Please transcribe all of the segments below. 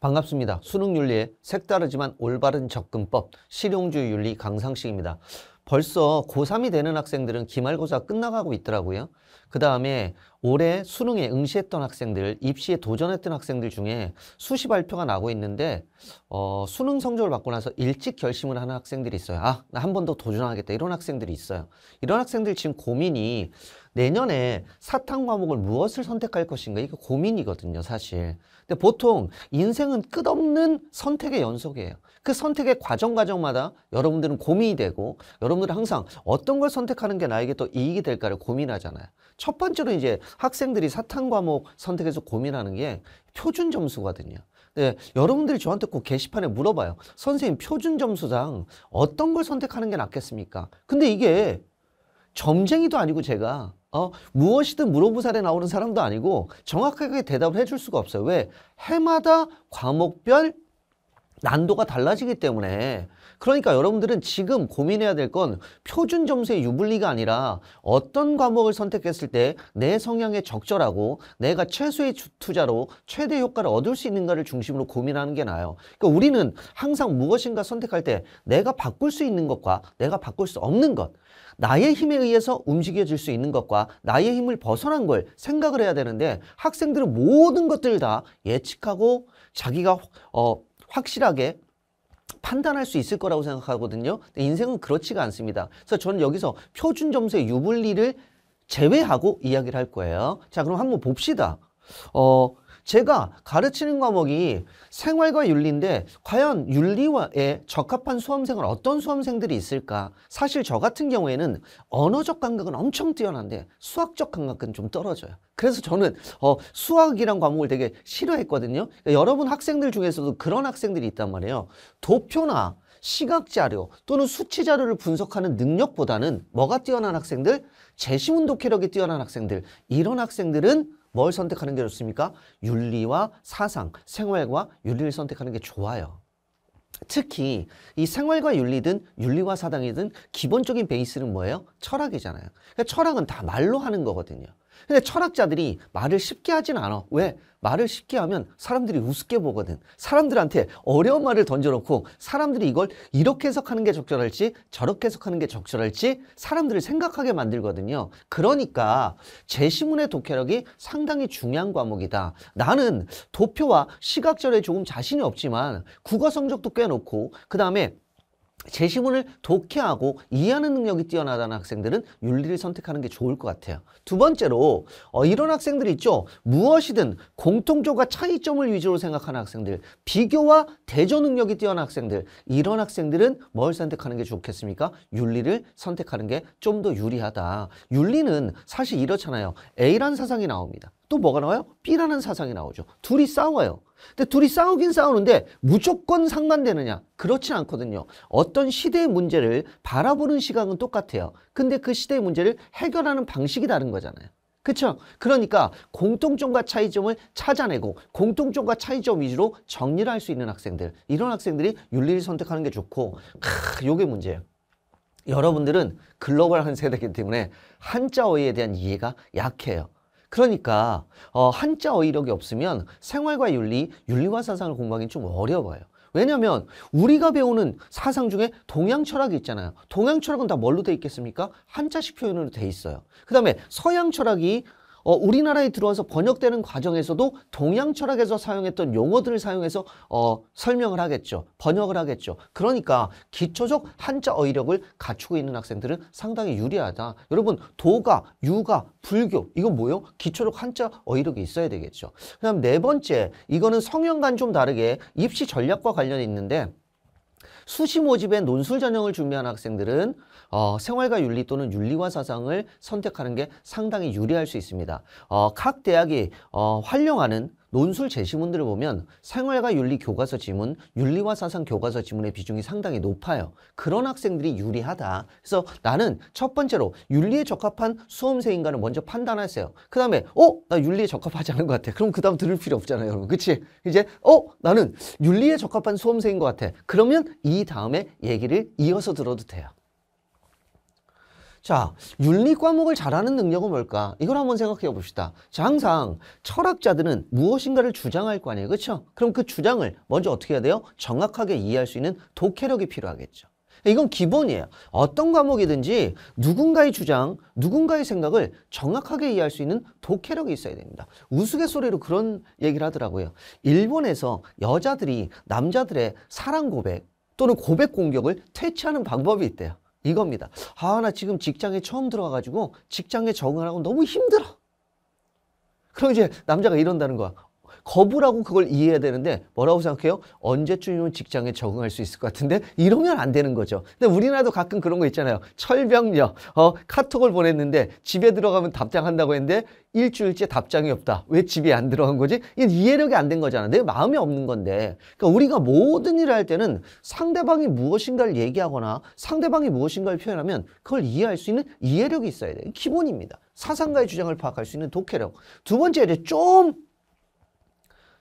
반갑습니다. 수능윤리의 색다르지만 올바른 접근법 실용주의윤리 강상식입니다. 벌써 고3이 되는 학생들은 기말고사 끝나가고 있더라고요. 그 다음에 올해 수능에 응시했던 학생들, 입시에 도전했던 학생들 중에 수시 발표가 나고 있는데 어, 수능 성적을 받고 나서 일찍 결심을 하는 학생들이 있어요. 아, 나 한 번 더 도전하겠다. 이런 학생들이 있어요. 이런 학생들 지금 고민이 내년에 사탐 과목을 무엇을 선택할 것인가 이게 고민이거든요 사실 근데 보통 인생은 끝없는 선택의 연속이에요 그 선택의 과정 과정마다 여러분들은 고민이 되고 여러분들은 항상 어떤 걸 선택하는 게 나에게 또 이익이 될까를 고민하잖아요 첫 번째로 이제 학생들이 사탐 과목 선택해서 고민하는 게 표준 점수거든요 네, 여러분들이 저한테 꼭 게시판에 물어봐요. 선생님 표준 점수상 어떤 걸 선택하는 게 낫겠습니까? 근데 이게 점쟁이도 아니고 제가 어, 무엇이든 물어보살에 나오는 사람도 아니고 정확하게 대답을 해줄 수가 없어요. 왜? 해마다 과목별 난도가 달라지기 때문에 그러니까 여러분들은 지금 고민해야 될 건 표준 점수의 유불리가 아니라 어떤 과목을 선택했을 때 내 성향에 적절하고 내가 최소의 투자로 최대 효과를 얻을 수 있는가를 중심으로 고민하는 게 나아요. 그러니까 우리는 항상 무엇인가 선택할 때 내가 바꿀 수 있는 것과 내가 바꿀 수 없는 것 나의 힘에 의해서 움직여질 수 있는 것과 나의 힘을 벗어난 걸 생각을 해야 되는데 학생들은 모든 것들 다 예측하고 자기가 어, 확실하게 판단할 수 있을 거라고 생각하거든요. 인생은 그렇지가 않습니다. 그래서 저는 여기서 표준 점수의 유불리를 제외하고 이야기를 할 거예요. 자, 그럼 한번 봅시다. 어, 제가 가르치는 과목이 생활과 윤리인데 과연 윤리와에 적합한 수험생은 어떤 수험생들이 있을까? 사실 저 같은 경우에는 언어적 감각은 엄청 뛰어난데 수학적 감각은 좀 떨어져요. 그래서 저는 어, 수학이란 과목을 되게 싫어했거든요. 그러니까 여러분 학생들 중에서도 그런 학생들이 있단 말이에요. 도표나 시각자료 또는 수치자료를 분석하는 능력보다는 뭐가 뛰어난 학생들? 제시운동 캐력이 뛰어난 학생들 이런 학생들은 뭘 선택하는 게 좋습니까? 윤리와 사상, 생활과 윤리를 선택하는 게 좋아요. 특히 이 생활과 윤리든 윤리와 사상이든 기본적인 베이스는 뭐예요? 철학이잖아요. 그러니까 철학은 다 말로 하는 거거든요. 근데 철학자들이 말을 쉽게 하진 않아. 왜? 말을 쉽게 하면 사람들이 우습게 보거든. 사람들한테 어려운 말을 던져놓고 사람들이 이걸 이렇게 해석하는 게 적절할지 저렇게 해석하는 게 적절할지 사람들을 생각하게 만들거든요. 그러니까 제시문의 독해력이 상당히 중요한 과목이다. 나는 도표와 시각절에 조금 자신이 없지만 국어 성적도 꽤 높고 그 다음에 제시문을 독해하고 이해하는 능력이 뛰어나다는 학생들은 윤리를 선택하는 게 좋을 것 같아요. 두 번째로 어, 이런 학생들이 있죠. 무엇이든 공통조가 차이점을 위주로 생각하는 학생들, 비교와 대조 능력이 뛰어난 학생들, 이런 학생들은 뭘 선택하는 게 좋겠습니까? 윤리를 선택하는 게 좀 더 유리하다. 윤리는 사실 이렇잖아요. A라는 사상이 나옵니다. 또 뭐가 나와요? B라는 사상이 나오죠. 둘이 싸워요. 근데 둘이 싸우긴 싸우는데 무조건 상반되느냐? 그렇진 않거든요. 어떤 시대의 문제를 바라보는 시각은 똑같아요. 근데 그 시대의 문제를 해결하는 방식이 다른 거잖아요. 그쵸 그러니까 공통점과 차이점을 찾아내고 공통점과 차이점 위주로 정리를 할 수 있는 학생들 이런 학생들이 윤리를 선택하는 게 좋고 크 요게 문제예요. 여러분들은 글로벌한 세대이기 때문에 한자어에 대한 이해가 약해요. 그러니까 어, 한자 어휘력이 없으면 생활과 윤리, 윤리와 사상을 공부하기는 좀 어려워요. 왜냐하면 우리가 배우는 사상 중에 동양 철학이 있잖아요. 동양 철학은 다 뭘로 돼 있겠습니까? 한자식 표현으로 돼 있어요. 그 다음에 서양 철학이 어, 우리나라에 들어와서 번역되는 과정에서도 동양 철학에서 사용했던 용어들을 사용해서 어, 설명을 하겠죠. 번역을 하겠죠. 그러니까 기초적 한자 어휘력을 갖추고 있는 학생들은 상당히 유리하다. 여러분 도가, 유가, 불교 이건 뭐예요? 기초적 한자 어휘력이 있어야 되겠죠. 그다음 네 번째 이거는 성형과는 좀 다르게 입시 전략과 관련이 있는데 수시 모집의 논술 전형을 준비한 학생들은 어, 생활과 윤리 또는 윤리와 사상을 선택하는 게 상당히 유리할 수 있습니다. 어, 각 대학이 어, 활용하는 논술 제시문들을 보면 생활과 윤리 교과서 지문, 윤리와 사상 교과서 지문의 비중이 상당히 높아요. 그런 학생들이 유리하다. 그래서 나는 첫 번째로 윤리에 적합한 수험생인가를 먼저 판단하세요. 그 다음에 어? 나 윤리에 적합하지 않은 것 같아. 그럼 그 다음 들을 필요 없잖아요. 여러분. 그치? 이제 어? 나는 윤리에 적합한 수험생인 것 같아. 그러면 이 다음에 얘기를 이어서 들어도 돼요. 자, 윤리 과목을 잘하는 능력은 뭘까? 이걸 한번 생각해 봅시다. 자, 항상 철학자들은 무엇인가를 주장할 거 아니에요. 그렇죠? 그럼 그 주장을 먼저 어떻게 해야 돼요? 정확하게 이해할 수 있는 독해력이 필요하겠죠. 이건 기본이에요. 어떤 과목이든지 누군가의 주장, 누군가의 생각을 정확하게 이해할 수 있는 독해력이 있어야 됩니다. 우스갯소리로 그런 얘기를 하더라고요. 일본에서 여자들이 남자들의 사랑 고백 또는 고백 공격을 퇴치하는 방법이 있대요. 이겁니다. 아, 나 지금 직장에 처음 들어와가지고 직장에 적응하고 너무 힘들어. 그럼 이제 남자가 이런다는 거야. 거부라고 그걸 이해해야 되는데 뭐라고 생각해요? 언제쯤이면 직장에 적응할 수 있을 것 같은데 이러면 안 되는 거죠. 근데 우리나라도 가끔 그런 거 있잖아요. 철벽녀 어, 카톡을 보냈는데 집에 들어가면 답장한다고 했는데 일주일째 답장이 없다. 왜 집에 안 들어간 거지? 이건 이해력이 안 된 거잖아. 내 마음이 없는 건데. 그러니까 우리가 모든 일을 할 때는 상대방이 무엇인가를 얘기하거나 상대방이 무엇인가를 표현하면 그걸 이해할 수 있는 이해력이 있어야 돼. 기본입니다. 사상가의 주장을 파악할 수 있는 독해력. 두 번째, 이제 좀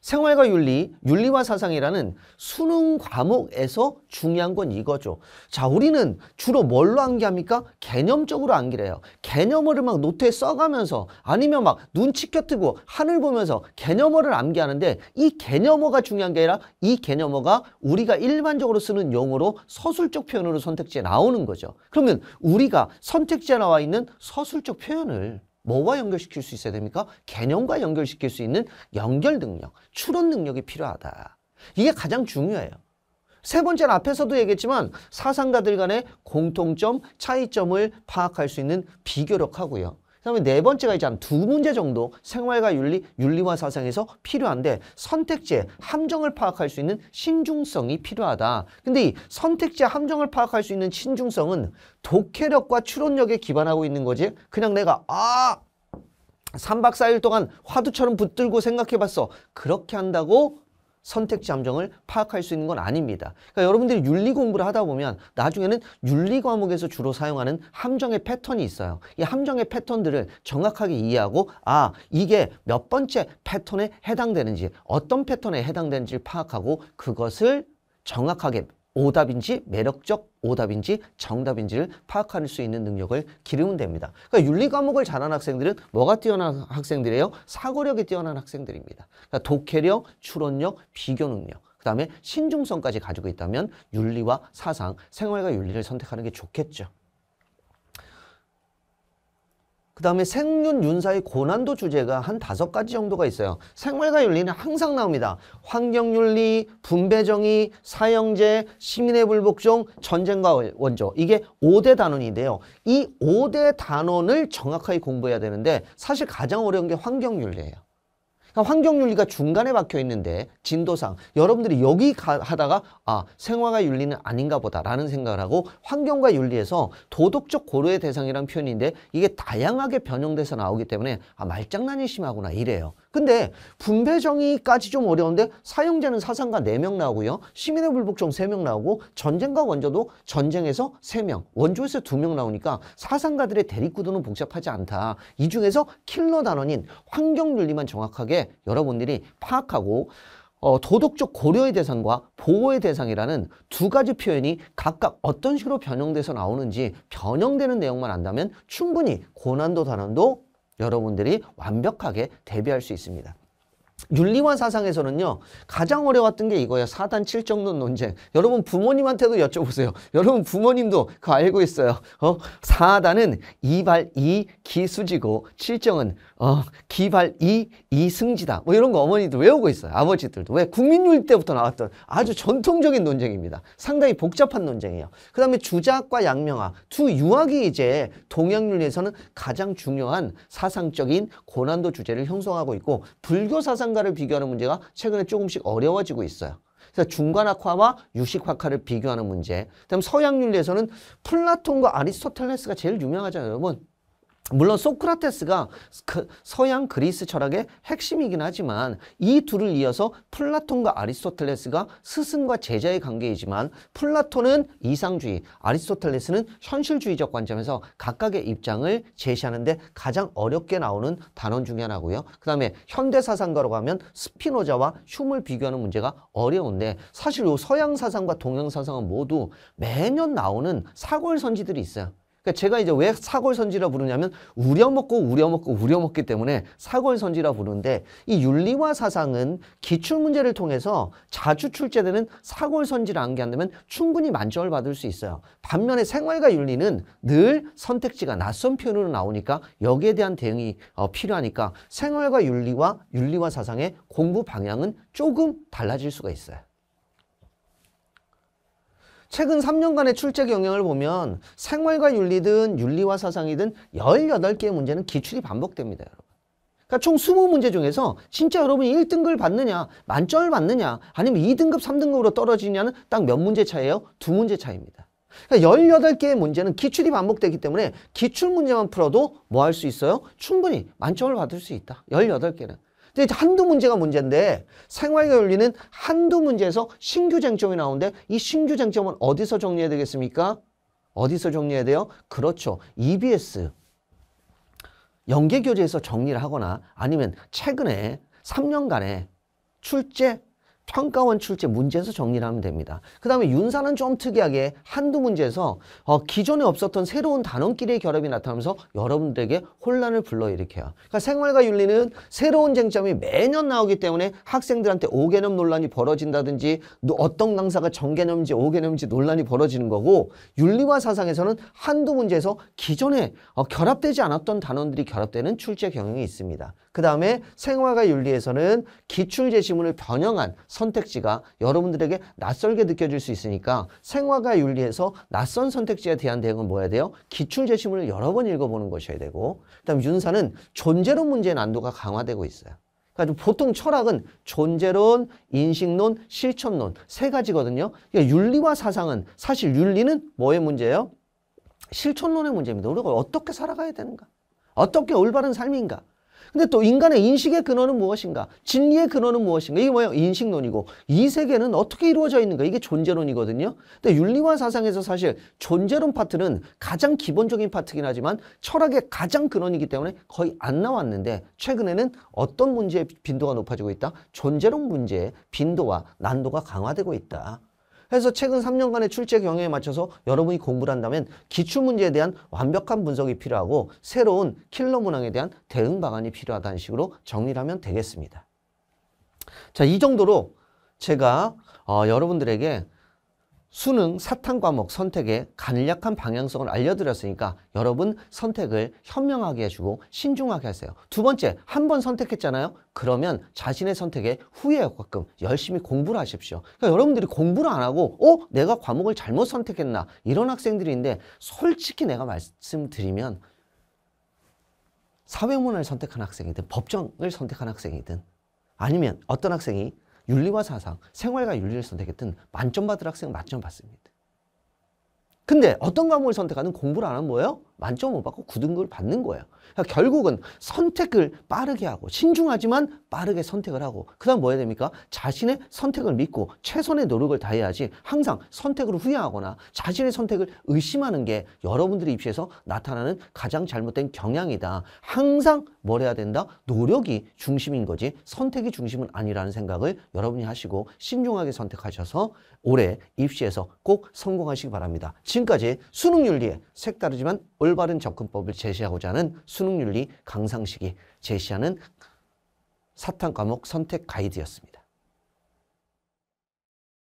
생활과 윤리, 윤리와 사상이라는 수능 과목에서 중요한 건 이거죠. 자, 우리는 주로 뭘로 암기합니까? 개념적으로 암기래요 개념어를 막 노트에 써가면서 아니면 막눈 치켜뜨고 하늘 보면서 개념어를 암기하는데 이 개념어가 중요한 게 아니라 이 개념어가 우리가 일반적으로 쓰는 용어로 서술적 표현으로 선택지에 나오는 거죠. 그러면 우리가 선택지에 나와 있는 서술적 표현을 뭐와 연결시킬 수 있어야 됩니까? 개념과 연결시킬 수 있는 연결 능력, 추론 능력이 필요하다. 이게 가장 중요해요. 세 번째는 앞에서도 얘기했지만 사상가들 간의 공통점, 차이점을 파악할 수 있는 비교력하고요. 다음에 네 번째가 이제 한두 문제 정도 생활과 윤리, 윤리와 사상에서 필요한데 선택지의 함정을 파악할 수 있는 신중성이 필요하다. 근데 이 선택지의 함정을 파악할 수 있는 신중성은 독해력과 추론력에 기반하고 있는 거지 그냥 내가 아 3박 4일 동안 화두처럼 붙들고 생각해봤어. 그렇게 한다고 선택지 함정을 파악할 수 있는 건 아닙니다. 그러니까 여러분들이 윤리 공부를 하다 보면 나중에는 윤리 과목에서 주로 사용하는 함정의 패턴이 있어요. 이 함정의 패턴들을 정확하게 이해하고 아 이게 몇 번째 패턴에 해당되는지 어떤 패턴에 해당되는지를 파악하고 그것을 정확하게 오답인지 매력적 오답인지 정답인지를 파악할 수 있는 능력을 기르면 됩니다. 그러니까 윤리 과목을 잘하는 학생들은 뭐가 뛰어난 학생들이에요? 사고력이 뛰어난 학생들입니다. 그러니까 독해력, 추론력, 비교 능력. 그 다음에 신중성까지 가지고 있다면 윤리와 사상, 생활과 윤리를 선택하는 게 좋겠죠. 그 다음에 생윤, 윤사의 고난도 주제가 한 다섯 가지 정도가 있어요. 생활과 윤리는 항상 나옵니다. 환경윤리, 분배정의, 사형제, 시민의 불복종, 전쟁과 원조. 이게 오대 단원인데요. 이오대 단원을 정확하게 공부해야 되는데 사실 가장 어려운 게 환경윤리예요. 그러니까 환경윤리가 중간에 박혀 있는데 진도상 여러분들이 여기 가, 하다가 아 생화가 윤리는 아닌가 보다라는 생각을 하고 환경과 윤리에서 도덕적 고려의 대상이란 표현인데 이게 다양하게 변형돼서 나오기 때문에 아 말장난이 심하구나 이래요. 근데 분배 정의까지 좀 어려운데 사용자는 사상가 4명 나오고요. 시민의 불복종 3명 나오고 전쟁과 원조도 전쟁에서 3명 원조에서 2명 나오니까 사상가들의 대립구도는 복잡하지 않다. 이 중에서 킬러 단원인 환경윤리만 정확하게 여러분들이 파악하고 어, 도덕적 고려의 대상과 보호의 대상이라는 두 가지 표현이 각각 어떤 식으로 변형돼서 나오는지 변형되는 내용만 안다면 충분히 고난도 단원도 여러분들이 완벽하게 대비할 수 있습니다. 윤리와 사상에서는요 가장 어려웠던 게 이거예요 사단 칠정론 논쟁 여러분 부모님한테도 여쭤보세요 여러분 부모님도 그거 알고 있어요 어 사단은 이발 이기수지고 칠정은 어, 기발 이 이승지다. 뭐 이런 거 어머니들 외우고 있어요. 아버지들도. 왜? 국민율 때부터 나왔던 아주 전통적인 논쟁입니다. 상당히 복잡한 논쟁이에요. 그 다음에 주작과 양명학. 두 유학이 이제 동양윤리에서는 가장 중요한 사상적인 고난도 주제를 형성하고 있고 불교 사상가를 비교하는 문제가 최근에 조금씩 어려워지고 있어요. 그래서 중간학화와 유식학화를 비교하는 문제. 그다음 서양 윤리에서는 플라톤과 아리스토텔레스가 제일 유명하잖아요, 여러분. 물론 소크라테스가 그 서양 그리스 철학의 핵심이긴 하지만 이 둘을 이어서 플라톤과 아리스토텔레스가 스승과 제자의 관계이지만 플라톤은 이상주의, 아리스토텔레스는 현실주의적 관점에서 각각의 입장을 제시하는데 가장 어렵게 나오는 단원 중에 하나고요. 그 다음에 현대 사상가로 가면 스피노자와 흉을 비교하는 문제가 어려운데 사실 요 서양 사상과 동양 사상은 모두 매년 나오는 사골 선지들이 있어요. 그러니까 제가 이제 왜 사골선지라 부르냐면 우려먹고 우려먹고 우려먹기 때문에 사골선지라 부르는데 이 윤리와 사상은 기출문제를 통해서 자주 출제되는 사골선지를 암기 한다면 충분히 만점을 받을 수 있어요. 반면에 생활과 윤리는 늘 선택지가 낯선 표현으로 나오니까 여기에 대한 대응이 어, 필요하니까 생활과 윤리와 윤리와 사상의 공부 방향은 조금 달라질 수가 있어요. 최근 3년간의 출제 경향을 보면 생활과 윤리든 윤리와 사상이든 18개의 문제는 기출이 반복됩니다. 여러분. 그러니까 총 20문제 중에서 진짜 여러분이 1등급을 받느냐 만점을 받느냐 아니면 2등급 3등급으로 떨어지냐는 딱 몇 문제 차이예요? 두 문제 차이입니다. 그러니까 18개의 문제는 기출이 반복되기 때문에 기출 문제만 풀어도 뭐 할 수 있어요? 충분히 만점을 받을 수 있다. 18개는. 근데 한두 문제가 문제인데 생활과 윤리는 한두 문제에서 신규 쟁점이 나오는데 이 신규 쟁점은 어디서 정리해야 되겠습니까? 어디서 정리해야 돼요? 그렇죠. EBS. 연계 교재에서 정리를 하거나 아니면 최근에 3년간의 출제 평가원 출제 문제에서 정리를 하면 됩니다. 그 다음에 윤사는 좀 특이하게 한두 문제에서 어, 기존에 없었던 새로운 단원끼리의 결합이 나타나면서 여러분들에게 혼란을 불러일으켜요. 그러니까 생활과 윤리는 새로운 쟁점이 매년 나오기 때문에 학생들한테 5개념 논란이 벌어진다든지 어떤 강사가 정개념인지 5개념인지 논란이 벌어지는 거고 윤리와 사상에서는 한두 문제에서 기존에 어, 결합되지 않았던 단원들이 결합되는 출제 경향이 있습니다. 그 다음에 생활과 윤리에서는 기출제시문을 변형한 선택지가 여러분들에게 낯설게 느껴질 수 있으니까 생화가 윤리에서 낯선 선택지에 대한 대응은 뭐야 해 돼요? 기출 제시문을 여러 번 읽어보는 것이어야 되고 그다음 윤사는 존재론 문제의 난도가 강화되고 있어요. 그러니까 보통 철학은 존재론, 인식론, 실천론 세 가지거든요. 그러니까 윤리와 사상은 사실 윤리는 뭐의 문제예요? 실천론의 문제입니다. 우리가 어떻게 살아가야 되는가? 어떻게 올바른 삶인가? 근데 또 인간의 인식의 근원은 무엇인가? 진리의 근원은 무엇인가? 이게 뭐예요? 인식론이고 이 세계는 어떻게 이루어져 있는가? 이게 존재론이거든요. 근데 윤리와 사상에서 사실 존재론 파트는 가장 기본적인 파트긴 하지만 철학의 가장 근원이기 때문에 거의 안 나왔는데 최근에는 어떤 문제의 빈도가 높아지고 있다? 존재론 문제의 빈도와 난도가 강화되고 있다. 그래서 최근 3년간의 출제 경영에 맞춰서 여러분이 공부를 한다면 기출문제에 대한 완벽한 분석이 필요하고 새로운 킬러 문항에 대한 대응 방안이 필요하다는 식으로 정리를 하면 되겠습니다. 자, 이 정도로 제가 어, 여러분들에게 수능 사탐 과목 선택의 간략한 방향성을 알려드렸으니까 여러분 선택을 현명하게 해주고 신중하게 하세요. 두 번째, 한번 선택했잖아요. 그러면 자신의 선택에 후회 없게끔 열심히 공부를 하십시오. 그러니까 여러분들이 공부를 안 하고 어? 내가 과목을 잘못 선택했나 이런 학생들인데 솔직히 내가 말씀드리면 사회문화를 선택한 학생이든 법정을 선택한 학생이든 아니면 어떤 학생이 윤리와 사상, 생활과 윤리를 선택했던 만점 받을 학생 만점 받습니다. 근데 어떤 과목을 선택하는 공부를 안 하면 뭐예요? 만점을 받고 9등급을 받는 거예요. 그러니까 결국은 선택을 빠르게 하고 신중하지만 빠르게 선택을 하고 그 다음 뭐 해야 됩니까? 자신의 선택을 믿고 최선의 노력을 다해야지 항상 선택을 후회하거나 자신의 선택을 의심하는 게 여러분들의 입시에서 나타나는 가장 잘못된 경향이다. 항상 뭘 해야 된다? 노력이 중심인 거지 선택이 중심은 아니라는 생각을 여러분이 하시고 신중하게 선택하셔서 올해 입시에서 꼭 성공하시기 바랍니다. 지금까지 수능윤리의 색다르지만 올 올바른 접근법을 제시하고자 하는 수능윤리 강상식이 제시하는 사탐 과목 선택 가이드였습니다.